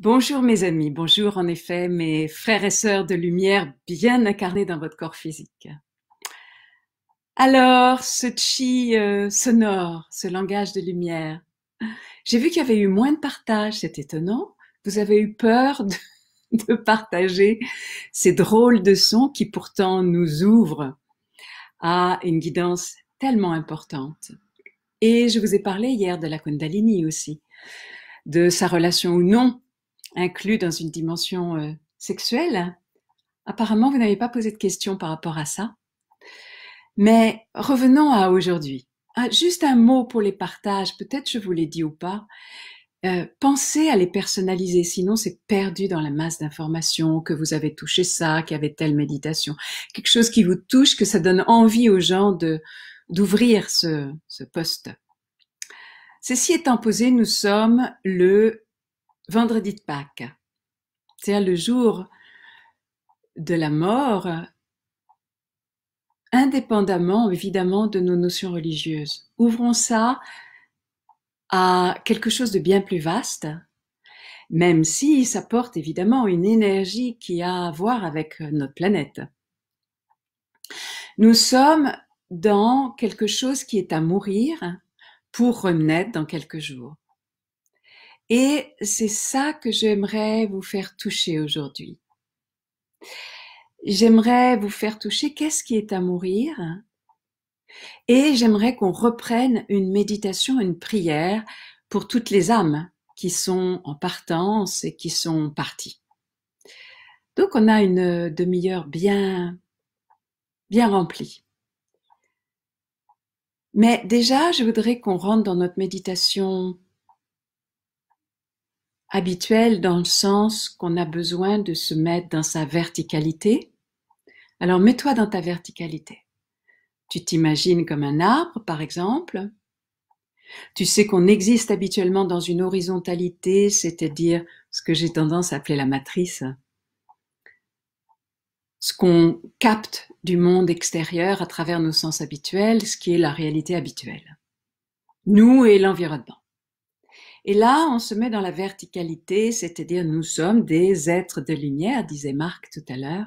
Bonjour mes amis, bonjour en effet mes frères et sœurs de lumière bien incarnés dans votre corps physique. Alors, ce chi euh, sonore, ce langage de lumière, j'ai vu qu'il y avait eu moins de partage, c'est étonnant. Vous avez eu peur de, partager ces drôles de sons qui pourtant nous ouvrent à une guidance tellement importante. Et je vous ai parlé hier de la Kundalini aussi, de sa relation ou non inclus dans une dimension euh, sexuelle. Apparemment, vous n'avez pas posé de questions par rapport à ça. Mais revenons à aujourd'hui. Ah, juste un mot pour les partages, peut-être je vous l'ai dit ou pas. Euh, pensez à les personnaliser, sinon c'est perdu dans la masse d'informations, que vous avez touché ça, qu'il y avait telle méditation. Quelque chose qui vous touche, que ça donne envie aux gens de, d'ouvrir ce, ce poste. Ceci étant posé, nous sommes le vendredi de Pâques, c'est-à-dire le jour de la mort, indépendamment évidemment de nos notions religieuses. Ouvrons ça à quelque chose de bien plus vaste, même si ça porte évidemment une énergie qui a à voir avec notre planète. Nous sommes dans quelque chose qui est à mourir pour renaître dans quelques jours. Et c'est ça que j'aimerais vous faire toucher aujourd'hui. J'aimerais vous faire toucher qu'est-ce qui est à mourir. Et j'aimerais qu'on reprenne une méditation, une prière pour toutes les âmes qui sont en partance et qui sont parties. Donc on a une demi-heure bien, bien remplie. Mais déjà, je voudrais qu'on rentre dans notre méditation habituel dans le sens qu'on a besoin de se mettre dans sa verticalité. Alors mets-toi dans ta verticalité. Tu t'imagines comme un arbre, par exemple. Tu sais qu'on existe habituellement dans une horizontalité, c'est-à-dire ce que j'ai tendance à appeler la matrice. Ce qu'on capte du monde extérieur à travers nos sens habituels, ce qui est la réalité habituelle. Nous et l'environnement. Et là, on se met dans la verticalité, c'est-à-dire nous sommes des êtres de lumière, disait Marc tout à l'heure,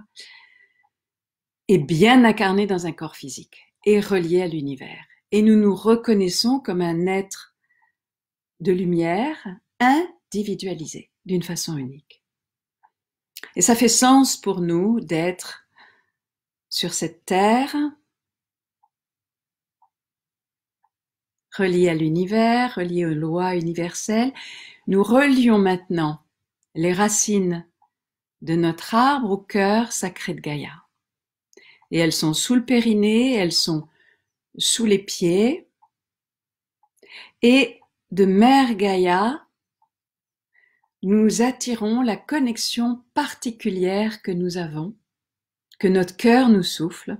et bien incarnés dans un corps physique et reliés à l'univers. Et nous nous reconnaissons comme un être de lumière individualisé d'une façon unique. Et ça fait sens pour nous d'être sur cette terre reliés à l'univers, reliés aux lois universelles. Nous relions maintenant les racines de notre arbre au cœur sacré de Gaïa. Et elles sont sous le périnée, elles sont sous les pieds. Et de Mère Gaïa, nous attirons la connexion particulière que nous avons, que notre cœur nous souffle,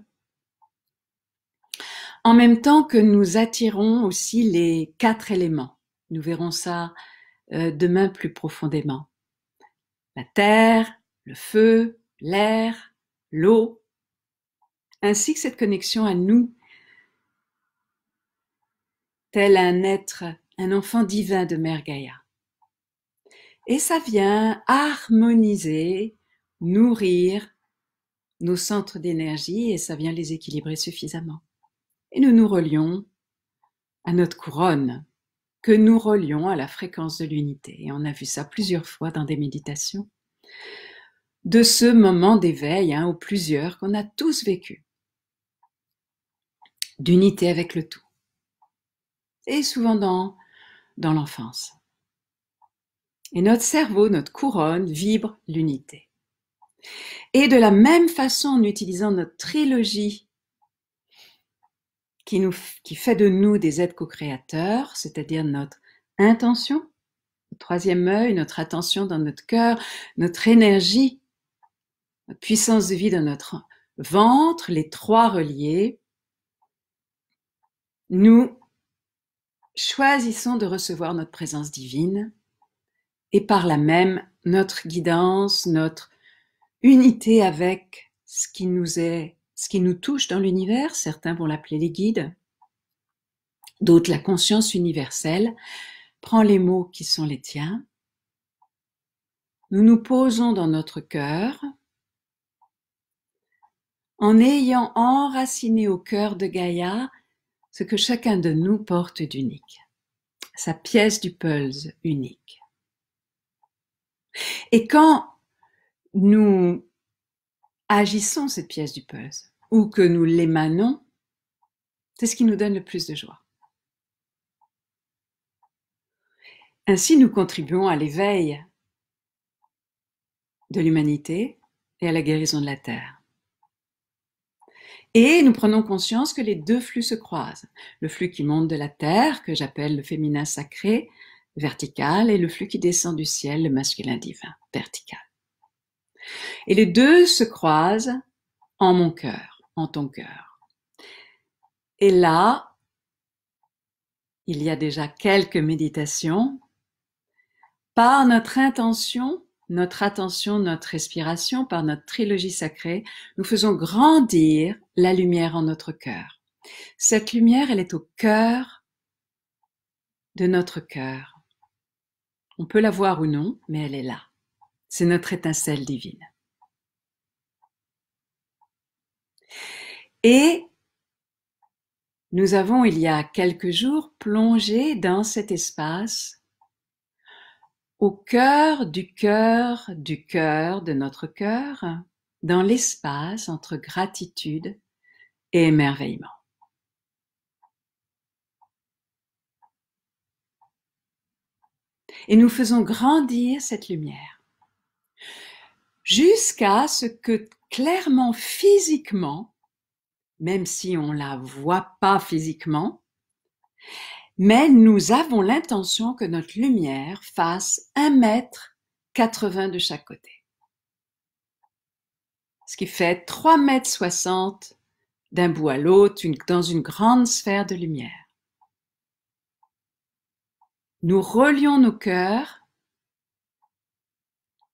en même temps que nous attirons aussi les quatre éléments. Nous verrons ça euh, demain plus profondément. La terre, le feu, l'air, l'eau, ainsi que cette connexion à nous, tel un être, un enfant divin de Mère Gaïa. Et ça vient harmoniser, nourrir nos centres d'énergie et ça vient les équilibrer suffisamment et nous nous relions à notre couronne, que nous relions à la fréquence de l'unité. Et on a vu ça plusieurs fois dans des méditations. De ce moment d'éveil, un hein, ou plusieurs, qu'on a tous vécu, d'unité avec le tout, et souvent dans, dans l'enfance. Et notre cerveau, notre couronne, vibre l'unité. Et de la même façon, en utilisant notre trilogie qui, fait de nous des aides co-créateurs, c'est-à-dire notre intention, notre troisième œil, notre attention dans notre cœur, notre énergie, notre puissance de vie dans notre ventre, les trois reliés. Nous choisissons de recevoir notre présence divine et par la même notre guidance, notre unité avec ce qui nous est ce qui nous touche dans l'univers, certains vont l'appeler les guides, d'autres la conscience universelle, prend les mots qui sont les tiens. Nous nous posons dans notre cœur en ayant enraciné au cœur de Gaïa ce que chacun de nous porte d'unique, sa pièce du puzzle unique. Et quand nous agissons cette pièce du puzzle ou que nous l'émanons, c'est ce qui nous donne le plus de joie. Ainsi, nous contribuons à l'éveil de l'humanité et à la guérison de la Terre. Et nous prenons conscience que les deux flux se croisent. Le flux qui monte de la Terre, que j'appelle le féminin sacré, vertical, et le flux qui descend du ciel, le masculin divin, vertical. Et les deux se croisent en mon cœur, en ton cœur. Et là, il y a déjà quelques méditations. Par notre intention, notre attention, notre respiration, par notre trilogie sacrée, nous faisons grandir la lumière en notre cœur. Cette lumière, elle est au cœur de notre cœur. On peut la voir ou non, mais elle est là. C'est notre étincelle divine. Et nous avons, il y a quelques jours, plongé dans cet espace au cœur du cœur du cœur de notre cœur, dans l'espace entre gratitude et émerveillement. Et nous faisons grandir cette lumière jusqu'à ce que clairement physiquement, même si on la voit pas physiquement, mais nous avons l'intention que notre lumière fasse un mètre 80 de chaque côté. Ce qui fait 3 mètres 60 d'un bout à l'autre dans une grande sphère de lumière. Nous relions nos cœurs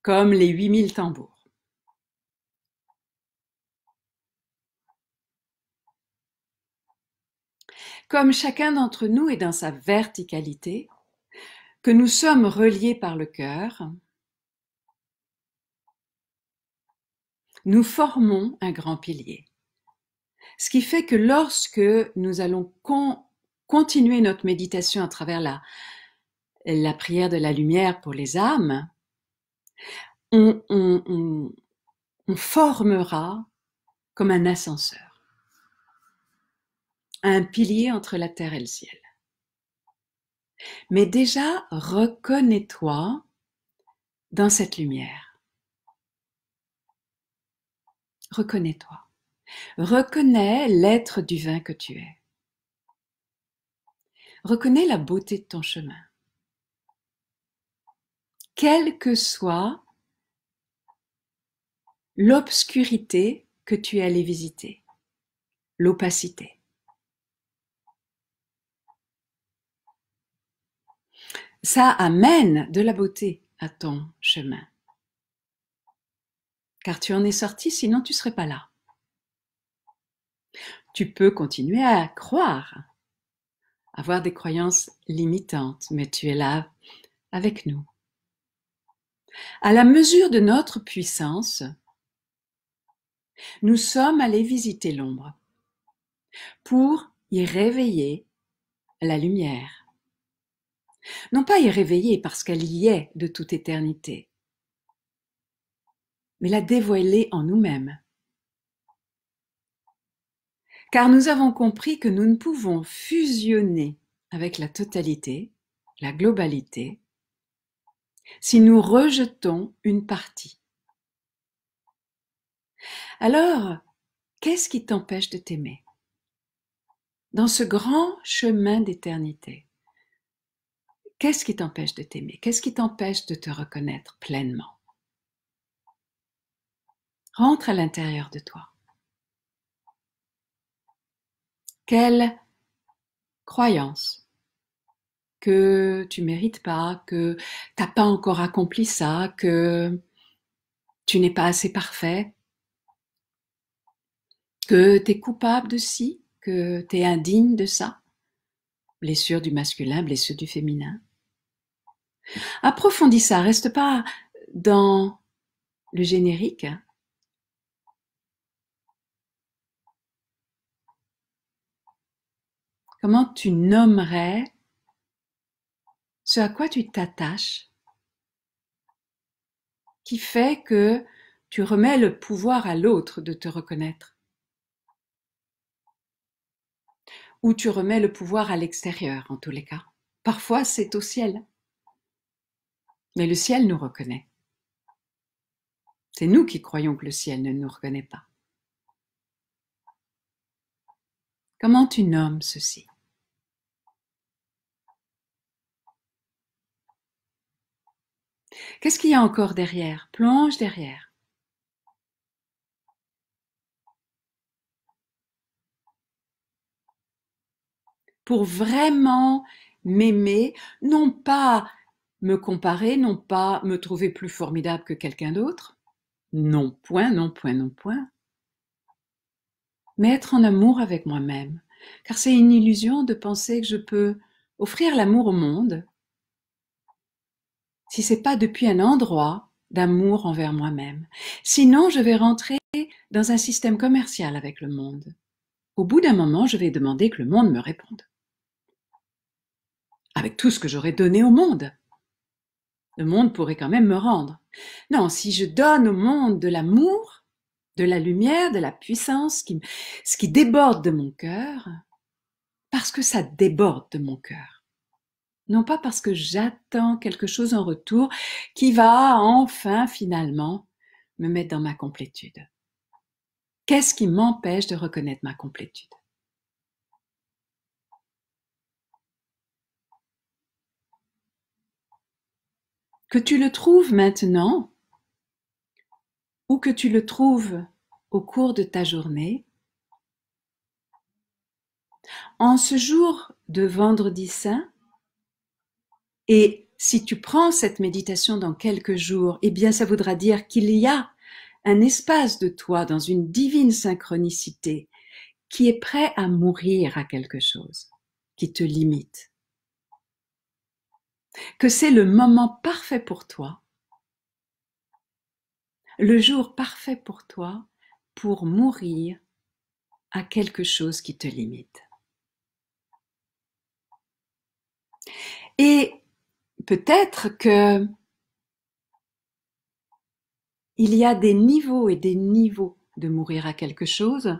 comme les 8000 tambours. Comme chacun d'entre nous est dans sa verticalité, que nous sommes reliés par le cœur, nous formons un grand pilier. Ce qui fait que lorsque nous allons continuer notre méditation à travers la prière de la lumière pour les âmes, on, formera comme un ascenseur, un pilier entre la terre et le ciel. Mais déjà, reconnais-toi dans cette lumière. Reconnais-toi. Reconnais l'être du vin que tu es. Reconnais la beauté de ton chemin quelle que soit l'obscurité que tu es allé visiter, l'opacité. Ça amène de la beauté à ton chemin. Car tu en es sorti, sinon tu ne serais pas là. Tu peux continuer à croire, avoir des croyances limitantes, mais tu es là avec nous. À la mesure de notre puissance, nous sommes allés visiter l'ombre pour y réveiller la lumière. Non pas y réveiller parce qu'elle y est de toute éternité, mais la dévoiler en nous-mêmes. Car nous avons compris que nous ne pouvons fusionner avec la totalité, la globalité, si nous rejetons une partie. Alors, qu'est-ce qui t'empêche de t'aimer Dans ce grand chemin d'éternité, qu'est-ce qui t'empêche de t'aimer Qu'est-ce qui t'empêche de te reconnaître pleinement Rentre à l'intérieur de toi. Quelle croyance que tu mérites pas, que t'as pas encore accompli ça, que tu n'es pas assez parfait, que tu es coupable de ci, que tu es indigne de ça. Blessure du masculin, blessure du féminin. Approfondis ça, reste pas dans le générique. Comment tu nommerais ce à quoi tu t'attaches, qui fait que tu remets le pouvoir à l'autre de te reconnaître. Ou tu remets le pouvoir à l'extérieur, en tous les cas. Parfois, c'est au ciel. Mais le ciel nous reconnaît. C'est nous qui croyons que le ciel ne nous reconnaît pas. Comment tu nommes ceci Qu'est-ce qu'il y a encore derrière Plonge derrière. Pour vraiment m'aimer, non pas me comparer, non pas me trouver plus formidable que quelqu'un d'autre. Non, point, non, point, non, point. Mais être en amour avec moi-même. Car c'est une illusion de penser que je peux offrir l'amour au monde si c'est pas depuis un endroit d'amour envers moi-même. Sinon, je vais rentrer dans un système commercial avec le monde. Au bout d'un moment, je vais demander que le monde me réponde. Avec tout ce que j'aurais donné au monde. Le monde pourrait quand même me rendre. Non, si je donne au monde de l'amour, de la lumière, de la puissance, qui, ce qui déborde de mon cœur, parce que ça déborde de mon cœur non pas parce que j'attends quelque chose en retour qui va enfin finalement me mettre dans ma complétude. Qu'est-ce qui m'empêche de reconnaître ma complétude Que tu le trouves maintenant ou que tu le trouves au cours de ta journée, en ce jour de vendredi saint, et si tu prends cette méditation dans quelques jours, eh bien, ça voudra dire qu'il y a un espace de toi dans une divine synchronicité qui est prêt à mourir à quelque chose qui te limite. Que c'est le moment parfait pour toi, le jour parfait pour toi pour mourir à quelque chose qui te limite. Et peut-être que il y a des niveaux et des niveaux de mourir à quelque chose,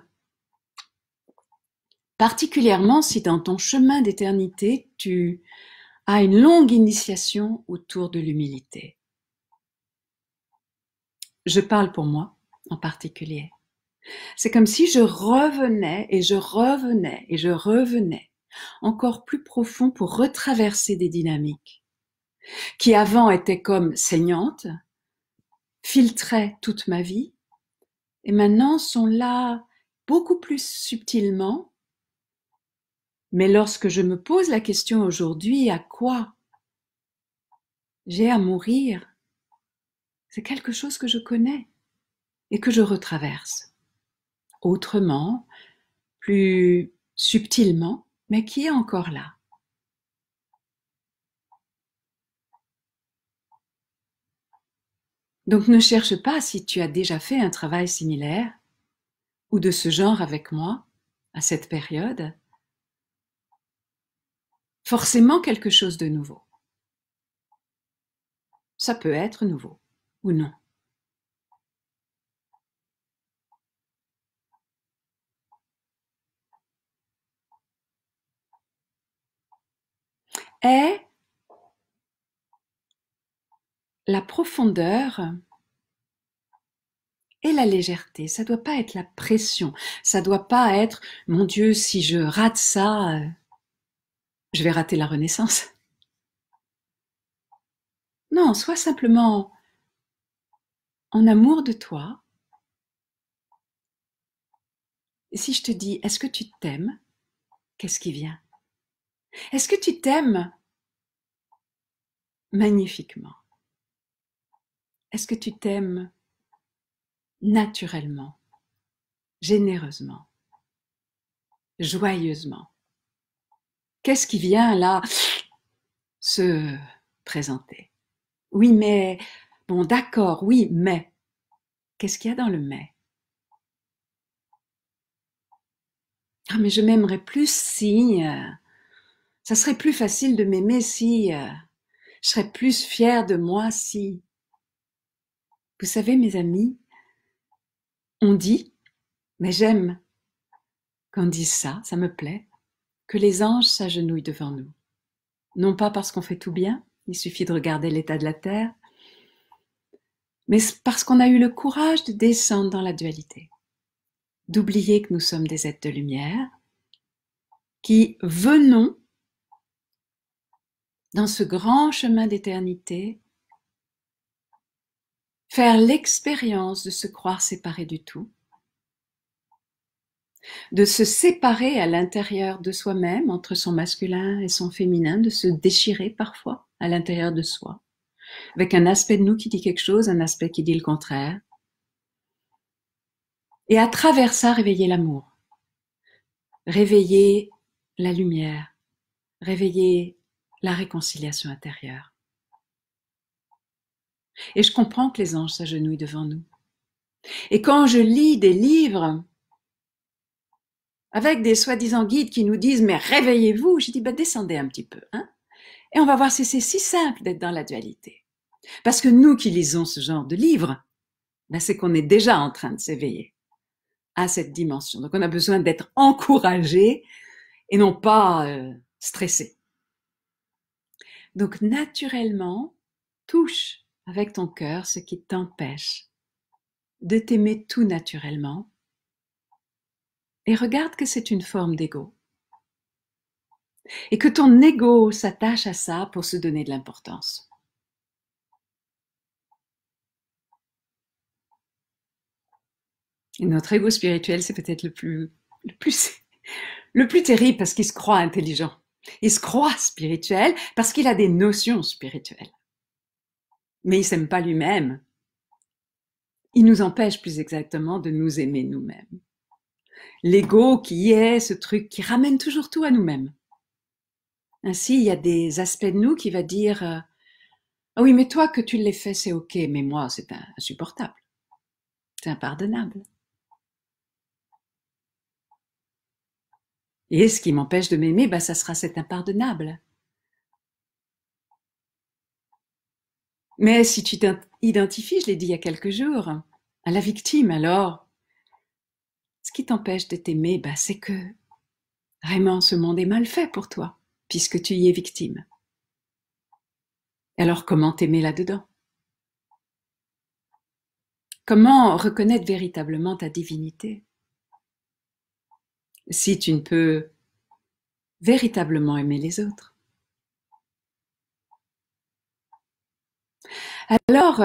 particulièrement si dans ton chemin d'éternité, tu as une longue initiation autour de l'humilité. Je parle pour moi en particulier. C'est comme si je revenais et je revenais et je revenais encore plus profond pour retraverser des dynamiques qui avant était comme saignante, filtraient toute ma vie, et maintenant sont là beaucoup plus subtilement. Mais lorsque je me pose la question aujourd'hui, à quoi j'ai à mourir c'est quelque chose que je connais et que je retraverse. Autrement, plus subtilement, mais qui est encore là. Donc ne cherche pas si tu as déjà fait un travail similaire ou de ce genre avec moi à cette période. Forcément quelque chose de nouveau. Ça peut être nouveau ou non la profondeur et la légèreté. Ça doit pas être la pression. Ça doit pas être, mon Dieu, si je rate ça, je vais rater la renaissance. Non, sois simplement en amour de toi. si je te dis, est-ce que tu t'aimes Qu'est-ce qui vient Est-ce que tu t'aimes magnifiquement est-ce que tu t'aimes naturellement, généreusement, joyeusement Qu'est-ce qui vient là se présenter Oui, mais, bon, d'accord, oui, mais. Qu'est-ce qu'il y a dans le mais Ah, mais je m'aimerais plus si... Euh, ça serait plus facile de m'aimer si... Euh, je serais plus fière de moi si... Vous savez, mes amis, on dit, mais j'aime qu'on dise ça, ça me plaît, que les anges s'agenouillent devant nous. Non pas parce qu'on fait tout bien, il suffit de regarder l'état de la terre, mais parce qu'on a eu le courage de descendre dans la dualité, d'oublier que nous sommes des êtres de lumière, qui venons dans ce grand chemin d'éternité faire l'expérience de se croire séparé du tout, de se séparer à l'intérieur de soi-même, entre son masculin et son féminin, de se déchirer parfois à l'intérieur de soi, avec un aspect de nous qui dit quelque chose, un aspect qui dit le contraire, et à travers ça réveiller l'amour, réveiller la lumière, réveiller la réconciliation intérieure. Et je comprends que les anges s'agenouillent devant nous. Et quand je lis des livres avec des soi-disant guides qui nous disent mais réveillez-vous, je dis ben, descendez un petit peu. Hein et on va voir si c'est si simple d'être dans la dualité. Parce que nous qui lisons ce genre de livres, ben, c'est qu'on est déjà en train de s'éveiller à cette dimension. Donc on a besoin d'être encouragé et non pas euh, stressé. Donc naturellement, touche avec ton cœur ce qui t'empêche de t'aimer tout naturellement et regarde que c'est une forme d'ego. Et que ton ego s'attache à ça pour se donner de l'importance. notre ego spirituel, c'est peut-être le plus, le plus, le plus terrible parce qu'il se croit intelligent. Il se croit spirituel parce qu'il a des notions spirituelles mais il s'aime pas lui-même. Il nous empêche plus exactement de nous aimer nous-mêmes. L'ego qui est ce truc qui ramène toujours tout à nous-mêmes. Ainsi, il y a des aspects de nous qui va dire euh, Ah oui, mais toi que tu l'aies fait, c'est ok, mais moi, c'est insupportable. C'est impardonnable. Et ce qui m'empêche de m'aimer, bah, ça sera cet impardonnable. Mais si tu t'identifies, je l'ai dit il y a quelques jours, à la victime, alors, ce qui t'empêche de t'aimer, bah, c'est que vraiment ce monde est mal fait pour toi, puisque tu y es victime. Alors comment t'aimer là-dedans Comment reconnaître véritablement ta divinité si tu ne peux véritablement aimer les autres Alors,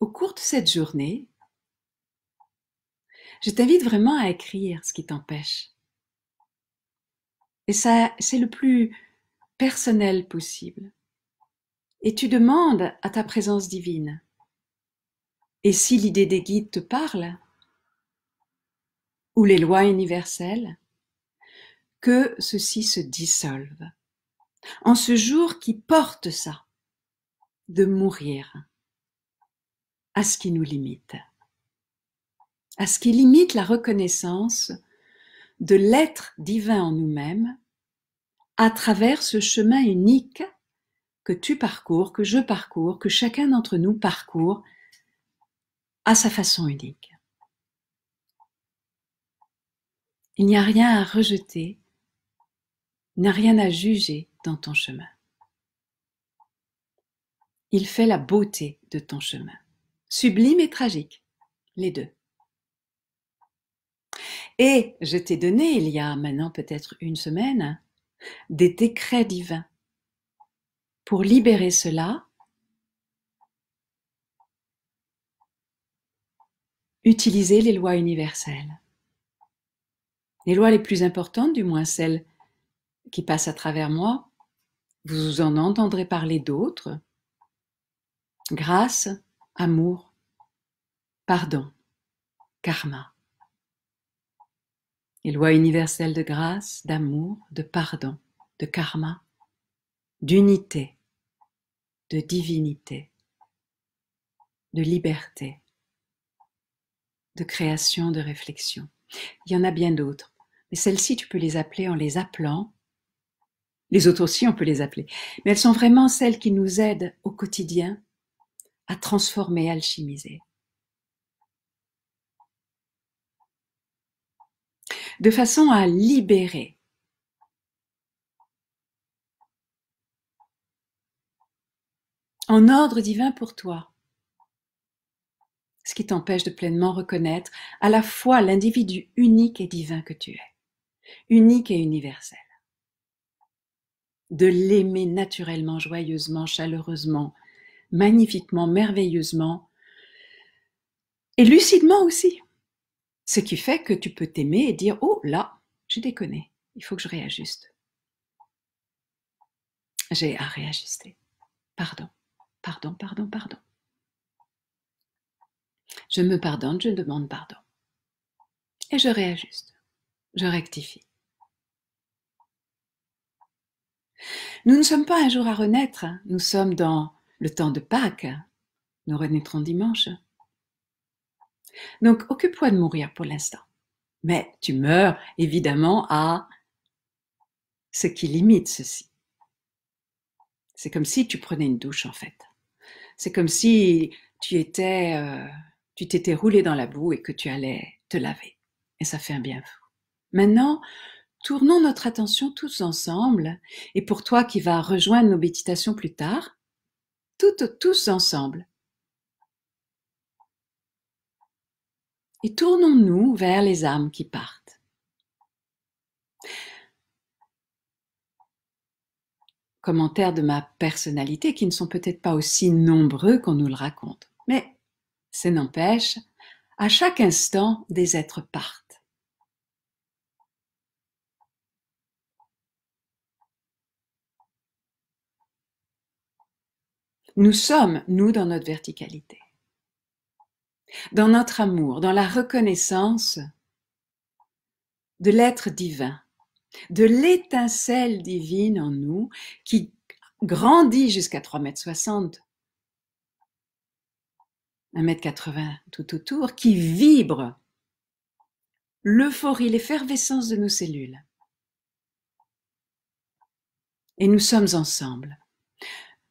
au cours de cette journée, je t'invite vraiment à écrire ce qui t'empêche. Et ça, c'est le plus personnel possible. Et tu demandes à ta présence divine. Et si l'idée des guides te parle, ou les lois universelles, que ceci se dissolve. En ce jour qui porte ça, de mourir à ce qui nous limite, à ce qui limite la reconnaissance de l'être divin en nous-mêmes à travers ce chemin unique que tu parcours, que je parcours, que chacun d'entre nous parcourt à sa façon unique. Il n'y a rien à rejeter, il n'y a rien à juger dans ton chemin il fait la beauté de ton chemin. Sublime et tragique, les deux. Et je t'ai donné, il y a maintenant peut-être une semaine, des décrets divins pour libérer cela. utilisez les lois universelles. Les lois les plus importantes, du moins celles qui passent à travers moi, vous en entendrez parler d'autres, grâce, amour, pardon, karma. Les lois universelles de grâce, d'amour, de pardon, de karma, d'unité, de divinité, de liberté, de création, de réflexion. Il y en a bien d'autres, mais celles-ci, tu peux les appeler en les appelant. Les autres aussi, on peut les appeler. Mais elles sont vraiment celles qui nous aident au quotidien à transformer, alchimiser. De façon à libérer en ordre divin pour toi. Ce qui t'empêche de pleinement reconnaître à la fois l'individu unique et divin que tu es, unique et universel. De l'aimer naturellement, joyeusement, chaleureusement, magnifiquement, merveilleusement, et lucidement aussi. Ce qui fait que tu peux t'aimer et dire, oh là, je déconne, il faut que je réajuste. J'ai à réajuster. Pardon, pardon, pardon, pardon. Je me pardonne, je demande pardon. Et je réajuste, je rectifie. Nous ne sommes pas un jour à renaître, hein. nous sommes dans le temps de Pâques. Nous renaîtrons dimanche. Donc, occupe-toi de mourir pour l'instant. Mais tu meurs évidemment à ce qui limite ceci. C'est comme si tu prenais une douche en fait. C'est comme si tu étais, euh, tu t'étais roulé dans la boue et que tu allais te laver. Et ça fait un bien fou. Maintenant, tournons notre attention tous ensemble. Et pour toi qui vas rejoindre nos méditations plus tard, tous ensemble. Et tournons-nous vers les âmes qui partent. Commentaires de ma personnalité qui ne sont peut-être pas aussi nombreux qu'on nous le raconte. Mais, ce n'empêche, à chaque instant, des êtres partent. Nous sommes, nous, dans notre verticalité. Dans notre amour, dans la reconnaissance de l'être divin, de l'étincelle divine en nous qui grandit jusqu'à 3,60 m, 1,80 m tout autour, qui vibre l'euphorie, l'effervescence de nos cellules. Et nous sommes ensemble.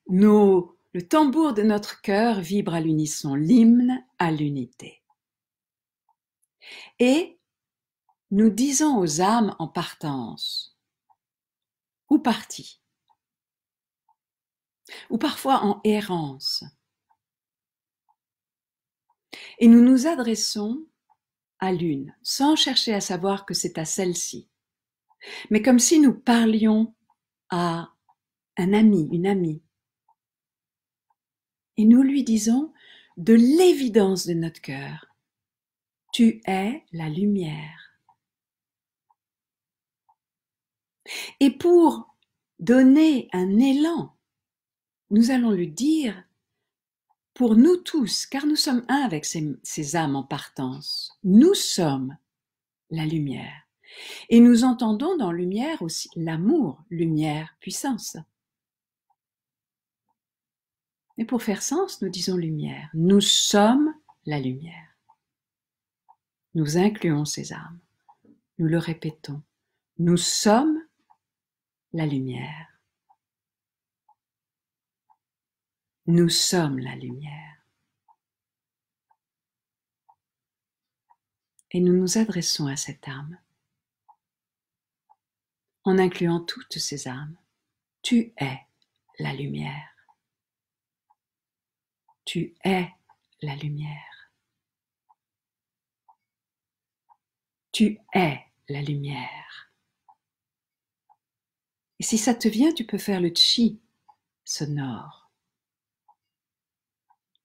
Nos le tambour de notre cœur vibre à l'unisson, l'hymne à l'unité. Et nous disons aux âmes en partance, ou partie, ou parfois en errance, et nous nous adressons à l'une, sans chercher à savoir que c'est à celle-ci, mais comme si nous parlions à un ami, une amie, et nous lui disons de l'évidence de notre cœur. Tu es la lumière. Et pour donner un élan, nous allons lui dire, pour nous tous, car nous sommes un avec ces, âmes en partance, nous sommes la lumière. Et nous entendons dans lumière aussi l'amour, lumière, puissance. Et pour faire sens, nous disons lumière. Nous sommes la lumière. Nous incluons ces armes. Nous le répétons. Nous sommes la lumière. Nous sommes la lumière. Et nous nous adressons à cette âme en incluant toutes ces âmes. Tu es la lumière. Tu es la lumière. Tu es la lumière. Et si ça te vient, tu peux faire le chi sonore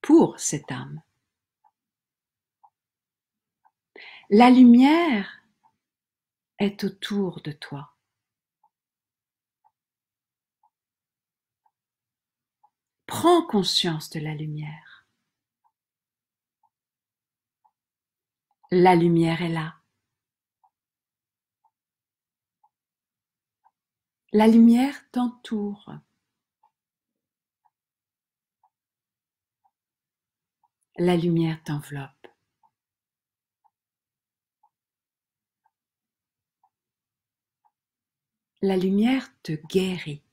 pour cette âme. La lumière est autour de toi. Prends conscience de la lumière. La lumière est là. La lumière t'entoure. La lumière t'enveloppe. La lumière te guérit.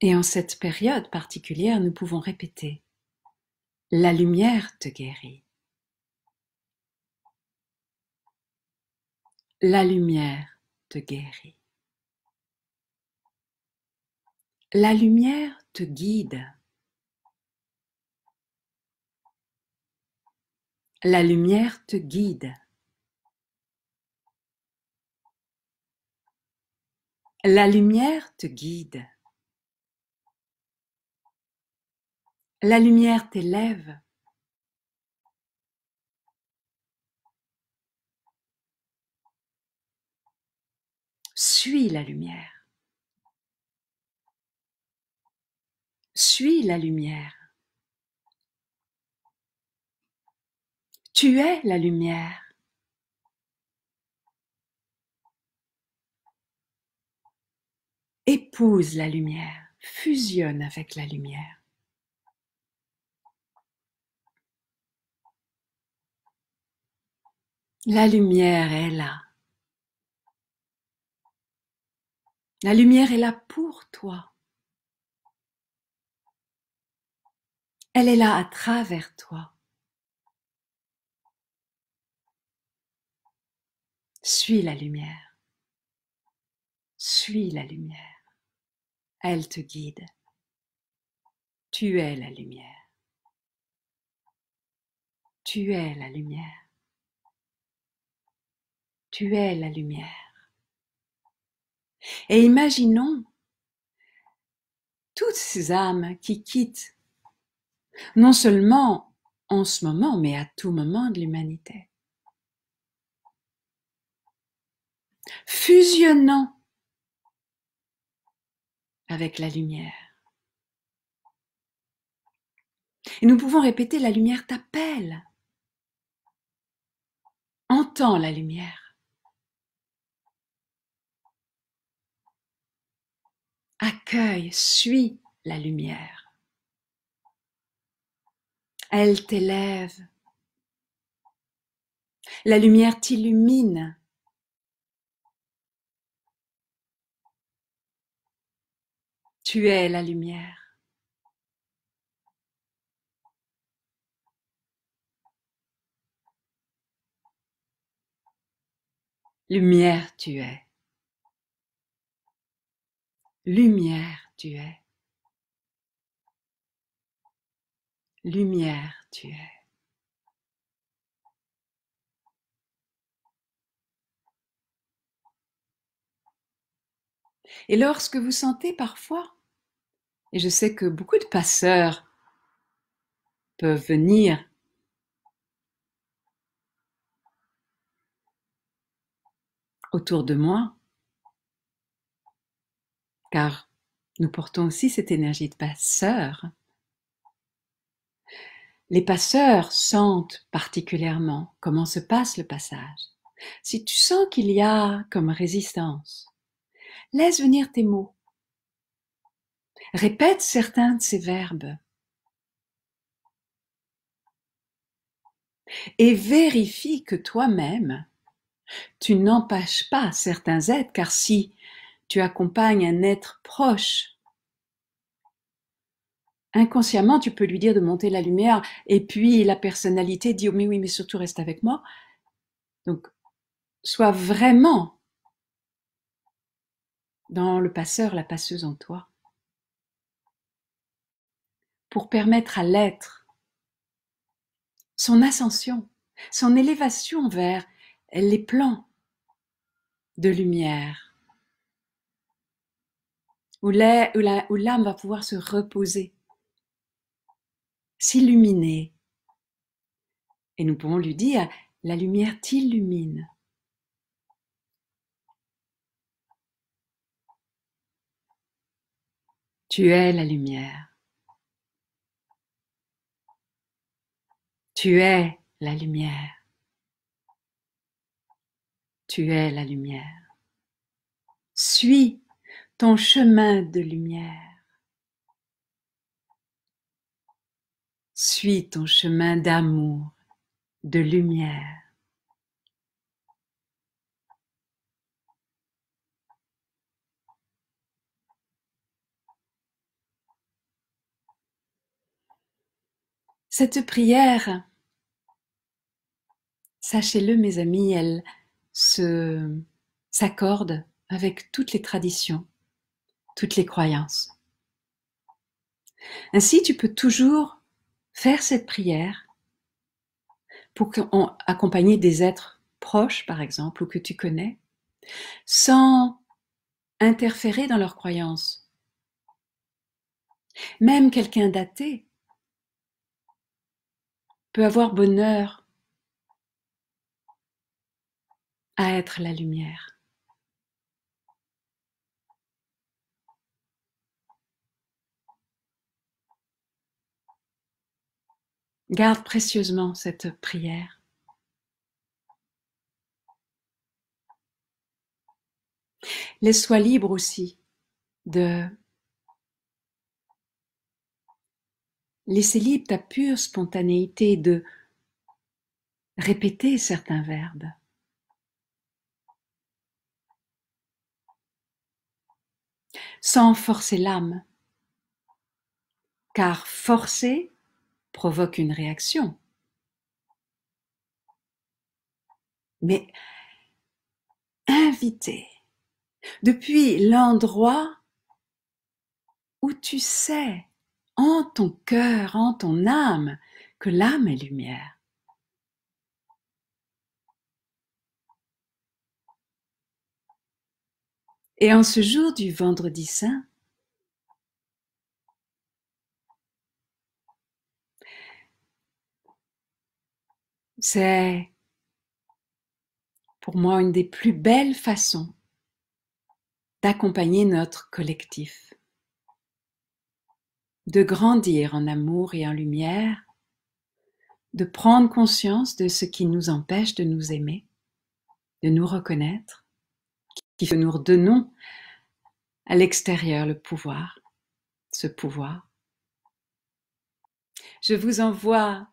Et en cette période particulière, nous pouvons répéter ⁇ La lumière te guérit ⁇ La lumière te guérit. La lumière te guide. La lumière te guide. La lumière te guide. La lumière t'élève. Suis la lumière. Suis la lumière. Tu es la lumière. Épouse la lumière, fusionne avec la lumière. La lumière est là. La lumière est là pour toi. Elle est là à travers toi. Suis la lumière. Suis la lumière. Elle te guide. Tu es la lumière. Tu es la lumière. Tu es la lumière. Et imaginons toutes ces âmes qui quittent, non seulement en ce moment, mais à tout moment de l'humanité. Fusionnant avec la lumière. Et nous pouvons répéter, la lumière t'appelle. Entends la lumière. Accueille, suis la lumière. Elle t'élève. La lumière t'illumine. Tu es la lumière. Lumière tu es. Lumière tu es. Lumière tu es. Et lorsque vous sentez parfois, et je sais que beaucoup de passeurs peuvent venir, autour de moi, car nous portons aussi cette énergie de passeur. Les passeurs sentent particulièrement comment se passe le passage. Si tu sens qu'il y a comme résistance, laisse venir tes mots. Répète certains de ces verbes. Et vérifie que toi-même, tu n'empêches pas certains êtres, car si tu accompagnes un être proche. Inconsciemment, tu peux lui dire de monter la lumière et puis la personnalité dit oh, mais oui, mais surtout reste avec moi. Donc, sois vraiment dans le passeur, la passeuse en toi pour permettre à l'être son ascension, son élévation vers les plans de lumière où l'âme va pouvoir se reposer, s'illuminer. Et nous pouvons lui dire, la lumière t'illumine. Tu es la lumière. Tu es la lumière. Tu es la lumière. Suis ton chemin de lumière. Suis ton chemin d'amour, de lumière. Cette prière, sachez-le mes amis, elle se s'accorde avec toutes les traditions toutes les croyances. Ainsi, tu peux toujours faire cette prière pour accompagner des êtres proches, par exemple, ou que tu connais, sans interférer dans leurs croyances. Même quelqu'un daté peut avoir bonheur à être la lumière. Garde précieusement cette prière. Laisse-toi libre aussi de laisser libre ta pure spontanéité de répéter certains verbes. Sans forcer l'âme, car forcer provoque une réaction. Mais invité depuis l'endroit où tu sais en ton cœur, en ton âme, que l'âme est lumière. Et en ce jour du vendredi saint, C'est pour moi une des plus belles façons d'accompagner notre collectif, de grandir en amour et en lumière, de prendre conscience de ce qui nous empêche de nous aimer, de nous reconnaître, qui nous redonnons à l'extérieur le pouvoir, ce pouvoir. Je vous envoie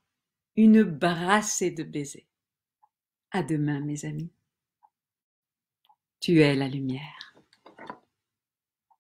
une brassée de baisers. À demain, mes amis. Tu es la lumière.